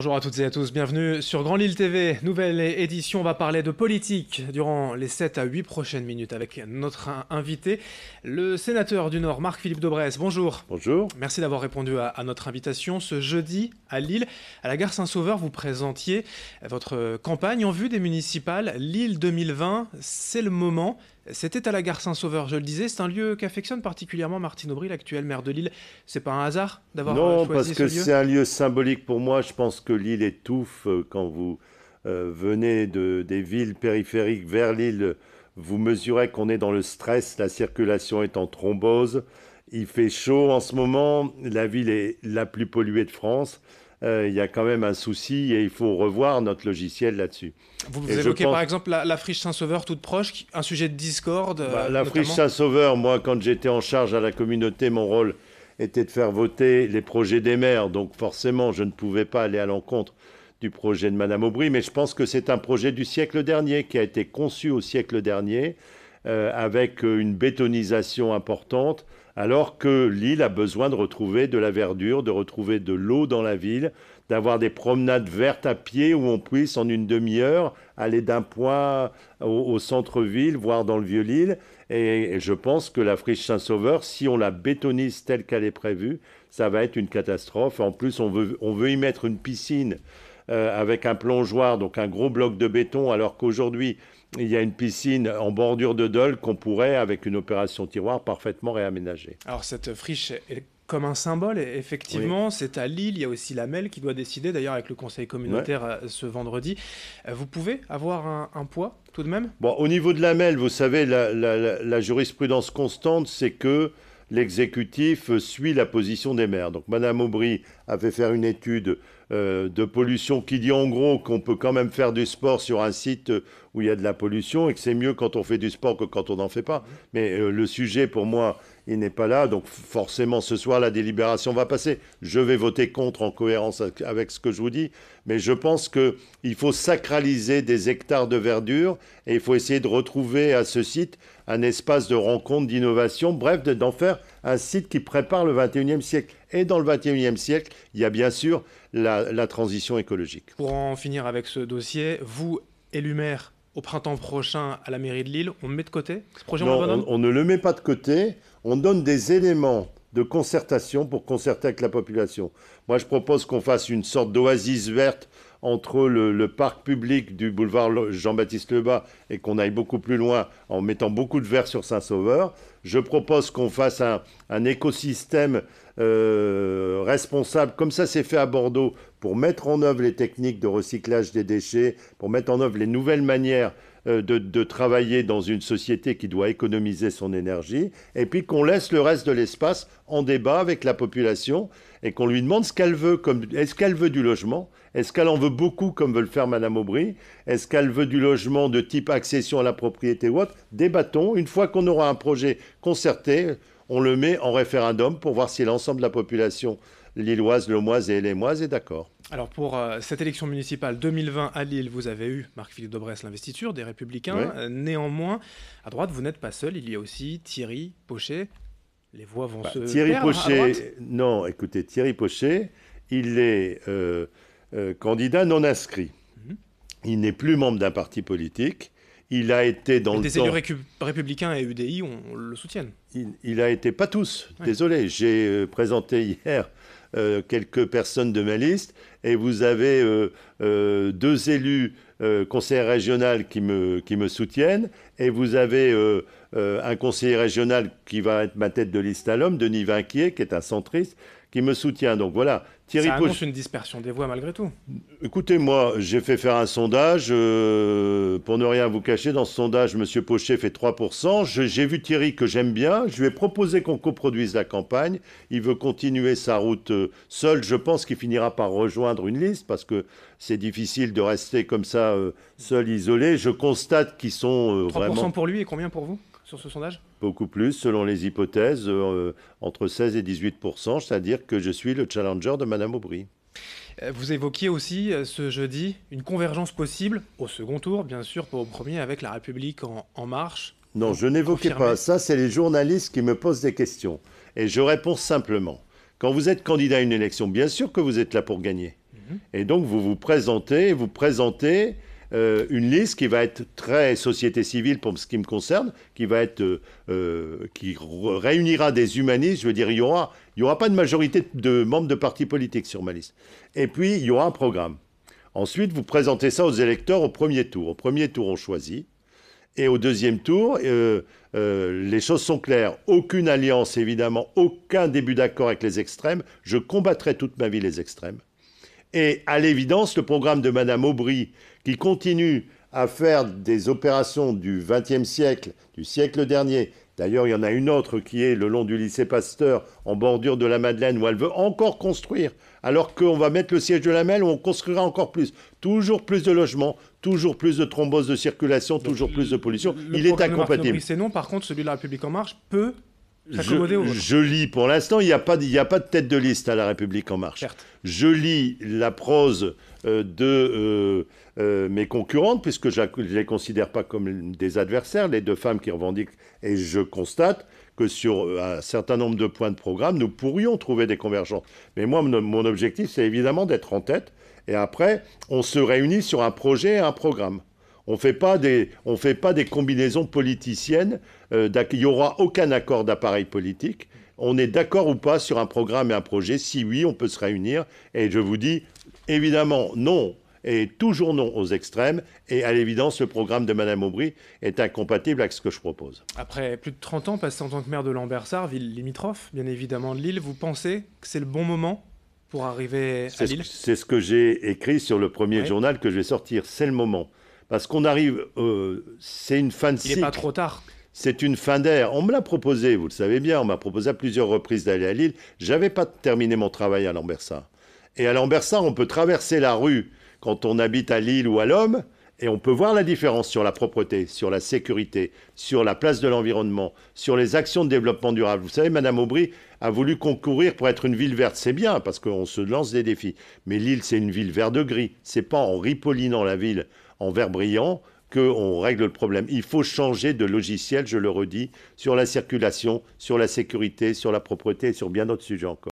Bonjour à toutes et à tous, bienvenue sur Grand Lille TV, nouvelle édition, on va parler de politique durant les 7 à 8 prochaines minutes avec notre invité, le sénateur du Nord, Marc-Philippe debresse bonjour. Bonjour. Merci d'avoir répondu à, notre invitation. Ce jeudi, à Lille, à la gare Saint-Sauveur, vous présentiez votre campagne en vue des municipales Lille 2020, c'est le moment, c'était à la gare Saint-Sauveur, je le disais, c'est un lieu qu'affectionne particulièrement Martine Aubry, l'actuelle maire de Lille. C'est pas un hasard d'avoir euh, choisi ce lieu Non, parce que c'est un lieu symbolique pour moi. Je pense que Lille étouffe euh, quand vous euh, venez de, des villes périphériques vers Lille. Vous mesurez qu'on est dans le stress, la circulation est en thrombose. Il fait chaud en ce moment, la ville est la plus polluée de France. Euh, il y a quand même un souci et il faut revoir notre logiciel là-dessus. Vous, évoquez par exemple la, friche Saint-Sauveur toute proche, un sujet de discorde. Euh, bah, la friche Saint-Sauveur, moi quand j'étais en charge à la communauté, mon rôle était de faire voter les projets des maires, donc forcément je ne pouvais pas aller à l'encontre du projet de Madame Aubry, mais je pense que c'est un projet du siècle dernier qui a été conçu au siècle dernier euh, avec une bétonisation importante alors que l'île a besoin de retrouver de la verdure, de retrouver de l'eau dans la ville, d'avoir des promenades vertes à pied où on puisse en une demi-heure aller d'un point au, centre-ville, voire dans le Vieux-Lille. Et, je pense que la friche Saint-Sauveur, si on la bétonise telle qu'elle est prévue, ça va être une catastrophe. En plus, on veut, on veut y mettre une piscine euh, avec un plongeoir, donc un gros bloc de béton, alors qu'aujourd'hui, il y a une piscine en bordure de Dole qu'on pourrait, avec une opération tiroir, parfaitement réaménager. Alors cette friche est comme un symbole, e-, effectivement, c'est à Lille, il y a aussi la MEL qui doit décider, d'ailleurs avec le conseil communautaire euh, ce vendredi. Euh, vous pouvez avoir un, poids tout de même bon, Au niveau de la MEL, vous savez, la, jurisprudence constante, c'est que l'exécutif suit la position des maires. Donc Madame Aubry avait fait faire une étude euh, de pollution, qui dit en gros qu'on peut quand même faire du sport sur un site euh, où il y a de la pollution et que c'est mieux quand on fait du sport que quand on n'en fait pas. Mais euh, le sujet, pour moi, il n'est pas là. Donc forcément, ce soir, la délibération va passer. Je vais voter contre en cohérence avec ce que je vous dis. Mais je pense qu'il faut sacraliser des hectares de verdure et il faut essayer de retrouver à ce site un espace de rencontre, d'innovation, bref, d'en faire un site qui prépare le 21e siècle. Et dans le 21e siècle, il y a bien sûr la, transition écologique. Pour en finir avec ce dossier, vous, élu maire au printemps prochain à la mairie de Lille, on met de côté ce projet non, on, ne le met pas de côté, on donne des éléments de concertation pour concerter avec la population. Moi, je propose qu'on fasse une sorte d'oasis verte entre le, parc public du boulevard Jean-Baptiste Lebas et qu'on aille beaucoup plus loin en mettant beaucoup de verre sur Saint-Sauveur. Je propose qu'on fasse un, écosystème euh, responsable, comme ça s'est fait à Bordeaux, pour mettre en œuvre les techniques de recyclage des déchets, pour mettre en œuvre les nouvelles manières euh, de, travailler dans une société qui doit économiser son énergie, et puis qu'on laisse le reste de l'espace en débat avec la population et qu'on lui demande ce qu'elle veut. est-ce qu'elle veut du logement Est-ce qu'elle en veut beaucoup, comme veut le faire Madame Aubry Est-ce qu'elle veut du logement de type accession à la propriété ou autre Débattons. Une fois qu'on aura un projet concerté, on le met en référendum pour voir si l'ensemble de la population Lilloise, Lomoise et Lémoise est d'accord. Alors pour euh, cette élection municipale 2020 à Lille, vous avez eu Marc-Philippe Dobresse, l'investiture des Républicains. Euh, néanmoins, à droite, vous n'êtes pas seul. Il y a aussi Thierry Pochet. Les voix vont bah, se Thierry perdre Pochet, non, écoutez, Thierry Pochet, il est euh, candidat non inscrit. Mhm. Il n'est plus membre d'un parti politique. Il a été dans le des élus républicains et UDI, on, le soutient. Il, a été, pas tous, désolé, j'ai présenté hier euh, quelques personnes de ma liste et vous avez euh, euh, deux élus euh, conseillers régionaux qui me, qui me soutiennent, et vous avez un conseiller régional qui va être ma tête de liste à l'homme, Denis Vinquier, qui est un centriste, qui me soutient. Donc voilà. Thierry Ça annonce une dispersion des voix malgré tout. Écoutez, moi, j'ai fait faire un sondage. pour ne rien vous cacher, dans ce sondage, M. Pochet fait 3%. J'ai vu Thierry que j'aime bien. Je lui ai proposé qu'on coproduise la campagne. Il veut continuer sa route seul. Je pense qu'il finira par rejoindre une liste parce que c'est difficile de rester comme ça euh, seul, isolé. Je constate qu'ils sont euh, vraiment... 3% pour lui et combien pour vous sur ce sondage Beaucoup plus, selon les hypothèses, euh, entre 16 et 18 c'est-à-dire que je suis le challenger de Madame Aubry. Vous évoquiez aussi ce jeudi une convergence possible au second tour, bien sûr, pour au premier avec la République en, en marche. Non, je n'évoquais pas. Ça, c'est les journalistes qui me posent des questions. Et je réponds simplement. Quand vous êtes candidat à une élection, bien sûr que vous êtes là pour gagner. Et donc, vous vous présentez, vous présentez euh, une liste qui va être très société civile pour ce qui me concerne, qui va être euh, euh, qui réunira des humanistes. Je veux dire, il y aura, il y aura pas de majorité de membres de partis politiques sur ma liste. Et puis il y aura un programme. Ensuite, vous présentez ça aux électeurs au premier tour. Au premier tour, on choisit. Et au deuxième tour, les choses sont claires. Aucune alliance, évidemment, aucun début d'accord avec les extrêmes. Je combattrai toute ma vie les extrêmes. Et à l'évidence, le programme de Madame Aubry, qui continue à faire des opérations du XXe siècle, du siècle dernier, D'ailleurs, il y en a une autre qui est le long du lycée Pasteur, en bordure de la Madeleine, où elle veut encore construire, alors qu'on va mettre le siège de la Melle, où on construira encore plus. Toujours plus de logements, toujours plus de thromboses de circulation, toujours plus de pollution. il est incompatible. C'est non, par contre, celui de la République En Marche peut je, lis pour l'instant, il n'y a, pas, de tête de liste à La République En Marche. Je lis la prose euh, de euh, euh, mes concurrentes, puisque je ne les considère pas comme des adversaires, les deux femmes qui revendiquent, et je constate que sur un certain nombre de points de programme, nous pourrions trouver des convergences. Mais moi, mon objectif, c'est évidemment d'être en tête, et après, on se réunit sur un projet et un programme. On ne fait pas des combinaisons politiciennes. Euh, il n'y aura aucun accord d'appareil politique. On est d'accord ou pas sur un programme et un projet. Si oui, on peut se réunir. Et je vous dis, évidemment, non. Et toujours non aux extrêmes. Et à l'évidence, le programme de Mme Aubry est incompatible avec ce que je propose. Après plus de 30 ans passés en tant que maire de Lambersart, ville limitrophe, bien évidemment, de Lille, vous pensez que c'est le bon moment pour arriver à Lille C'est ce que j'ai écrit sur le premier journal que je vais sortir. C'est le moment. Parce qu'on arrive, euh, c'est une fin de cycle. Il n'est pas trop tard. C'est une fin d'air. On me l'a proposé, vous le savez bien, on m'a proposé à plusieurs reprises d'aller à Lille. Je n'avais pas terminé mon travail à l'Ambersa. Et à l'Ambersa, on peut traverser la rue quand on habite à Lille ou à l'Homme, et on peut voir la différence sur la propreté, sur la sécurité, sur la place de l'environnement, sur les actions de développement durable. Vous savez, Madame Aubry a voulu concourir pour être une ville verte. C'est bien parce qu'on se lance des défis. Mais Lille, c'est une ville verte de gris. C'est pas en ripollinant la ville en vert brillant qu'on règle le problème. Il faut changer de logiciel, je le redis, sur la circulation, sur la sécurité, sur la propreté et sur bien d'autres sujets encore.